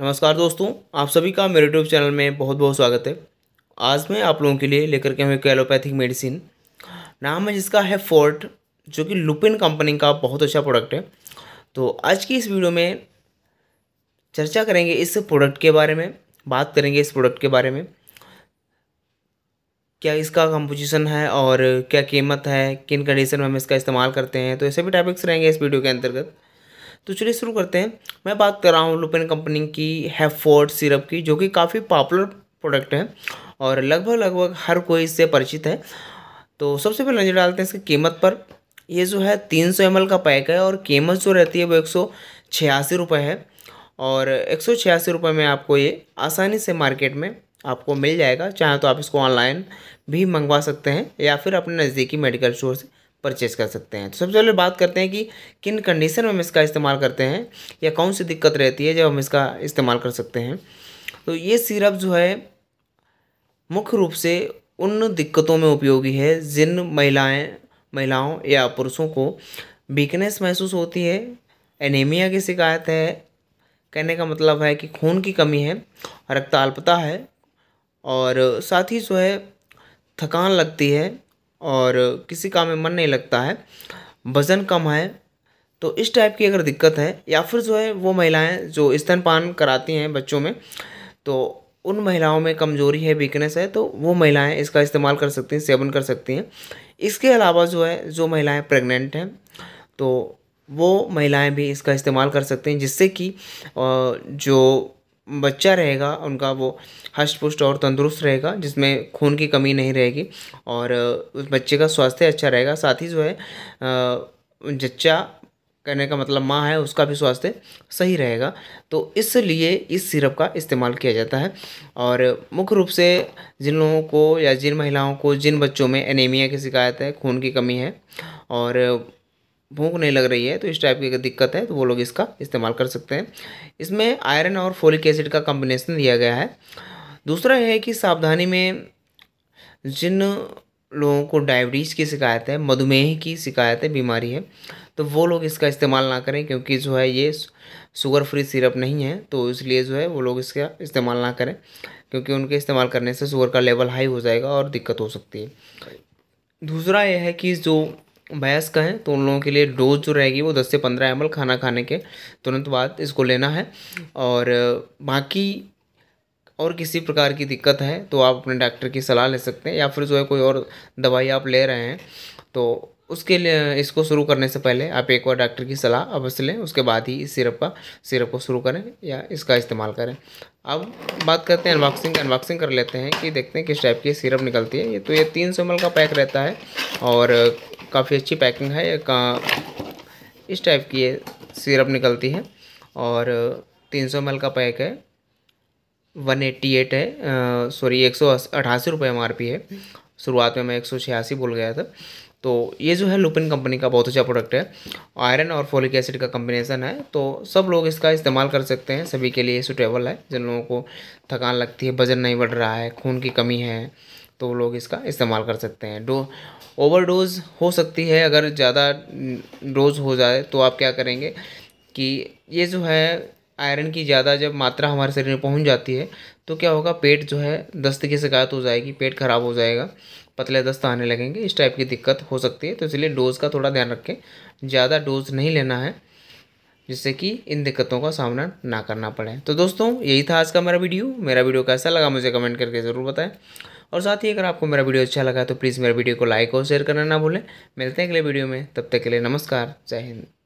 नमस्कार दोस्तों आप सभी का मेरे यूट्यूब चैनल में बहुत बहुत स्वागत है आज मैं आप लोगों के लिए लेकर के हूँ एक एलोपैथिक मेडिसिन नाम है जिसका है फोर्ट जो कि लुपिन कंपनी का बहुत अच्छा प्रोडक्ट है तो आज की इस वीडियो में चर्चा करेंगे इस प्रोडक्ट के बारे में बात करेंगे इस प्रोडक्ट के बारे में क्या इसका कंपोजिशन है और क्या कीमत है किन कंडीशन में हम इसका इस्तेमाल करते हैं तो ऐसे भी टॉपिक्स रहेंगे इस वीडियो के अंतर्गत तो चलिए शुरू करते हैं मैं बात कर रहा हूँ लुपिन कंपनी की हैफोर्ड सिरप की जो कि काफ़ी पॉपुलर प्रोडक्ट है और लगभग लगभग हर कोई इससे परिचित है तो सबसे पहले नज़र डालते हैं इसकी कीमत पर ये जो है तीन सौ एम का पैक है और कीमत जो रहती है वो एक सौ छियासी रुपये है और एक सौ छियासी रुपये में आपको ये आसानी से मार्केट में आपको मिल जाएगा चाहे तो आप इसको ऑनलाइन भी मंगवा सकते हैं या फिर अपने नज़दीकी मेडिकल स्टोर से परचेस कर सकते हैं तो सबसे पहले बात करते हैं कि किन कंडीशन में हम इसका इस्तेमाल करते हैं या कौन सी दिक्कत रहती है जब हम इसका इस्तेमाल कर सकते हैं तो ये सिरप जो है मुख्य रूप से उन दिक्कतों में उपयोगी है जिन महिलाएं महिलाओं या पुरुषों को वीकनेस महसूस होती है एनीमिया की शिकायत है कहने का मतलब है कि खून की कमी है रक्त अल्पता है और साथ ही जो है थकान लगती है और किसी काम में मन नहीं लगता है वज़न कम है तो इस टाइप की अगर दिक्कत है या फिर जो है वो महिलाएं जो स्तनपान कराती हैं बच्चों में तो उन महिलाओं में कमज़ोरी है वीकनेस है तो वो महिलाएं इसका इस्तेमाल कर सकती हैं सेवन कर सकती हैं इसके अलावा जो है जो महिलाएं प्रेग्नेंट हैं तो वो महिलाएं भी इसका इस्तेमाल कर सकती हैं जिससे कि जो बच्चा रहेगा उनका वो हष्ट पुष्ट और तंदुरुस्त रहेगा जिसमें खून की कमी नहीं रहेगी और उस बच्चे का स्वास्थ्य अच्छा रहेगा साथ ही जो है जच्चा कहने का मतलब माँ है उसका भी स्वास्थ्य सही रहेगा तो इसलिए इस सिरप का इस्तेमाल किया जाता है और मुख्य रूप से जिन लोगों को या जिन महिलाओं को जिन बच्चों में एनीमिया की शिकायत है खून की कमी है और भूख नहीं लग रही है तो इस टाइप की दिक्कत है तो वो लोग इसका इस्तेमाल कर सकते हैं इसमें आयरन और फोलिक एसिड का कॉम्बिनेशन दिया गया है दूसरा है कि सावधानी में जिन लोगों को डायबिटीज़ की शिकायत है मधुमेह की शिकायत है बीमारी है तो वो लोग इसका इस्तेमाल ना करें क्योंकि जो है ये शुगर फ्री सिरप नहीं है तो इसलिए जो है वो लोग इसका इस्तेमाल ना करें क्योंकि उनके इस्तेमाल करने से शुगर का लेवल हाई हो जाएगा और दिक्कत हो सकती है दूसरा यह है कि जो वयस्क हैं तो उन लोगों के लिए डोज जो रहेगी वो दस से पंद्रह एम खाना खाने के तुरंत बाद इसको लेना है और बाकी और किसी प्रकार की दिक्कत है तो आप अपने डॉक्टर की सलाह ले सकते हैं या फिर जो है कोई और दवाई आप ले रहे हैं तो उसके लिए इसको शुरू करने से पहले आप एक बार डॉक्टर की सलाह अवश्य लें उसके बाद ही इस सिरप का सिरप को शुरू करें या इसका इस्तेमाल करें अब बात करते हैं अनबॉक्सिंग अनबॉक्सिंग कर लेते हैं कि देखते हैं किस टाइप की सिरप निकलती है ये तो ये तीन सौ का पैक रहता है और काफ़ी अच्छी पैकिंग है इस टाइप की ये सिरप निकलती है और 300 सौ का पैक है वन एट्टी एट है सॉरी एक सौ अठासी रुपये एम है शुरुआत में मैं एक सौ छियासी बोल गया था तो ये जो है लुपिन कंपनी का बहुत अच्छा प्रोडक्ट है आयरन और फोलिक एसिड का कम्बिनेसन है तो सब लोग इसका इस्तेमाल कर सकते हैं सभी के लिए सुटेबल है जिन लोगों को थकान लगती है वजन नहीं बढ़ रहा है खून की कमी है तो लोग इसका इस्तेमाल कर सकते हैं डो ओवरडोज हो सकती है अगर ज़्यादा डोज हो जाए तो आप क्या करेंगे कि ये जो है आयरन की ज़्यादा जब मात्रा हमारे शरीर में पहुंच जाती है तो क्या होगा पेट जो है दस्त की शिकायत हो जाएगी पेट खराब हो जाएगा पतले दस्त आने लगेंगे इस टाइप की दिक्कत हो सकती है तो इसलिए डोज़ का थोड़ा ध्यान रखें ज़्यादा डोज नहीं लेना है जिससे कि इन दिक्कतों का सामना ना करना पड़े तो दोस्तों यही था आज का मेरा वीडियो मेरा वीडियो कैसा लगा मुझे कमेंट करके ज़रूर बताएं और साथ ही अगर आपको मेरा वीडियो अच्छा लगा तो प्लीज़ मेरे वीडियो को लाइक और शेयर करना ना भूलें मिलते हैं अगले वीडियो में तब तक के लिए नमस्कार जय हिंद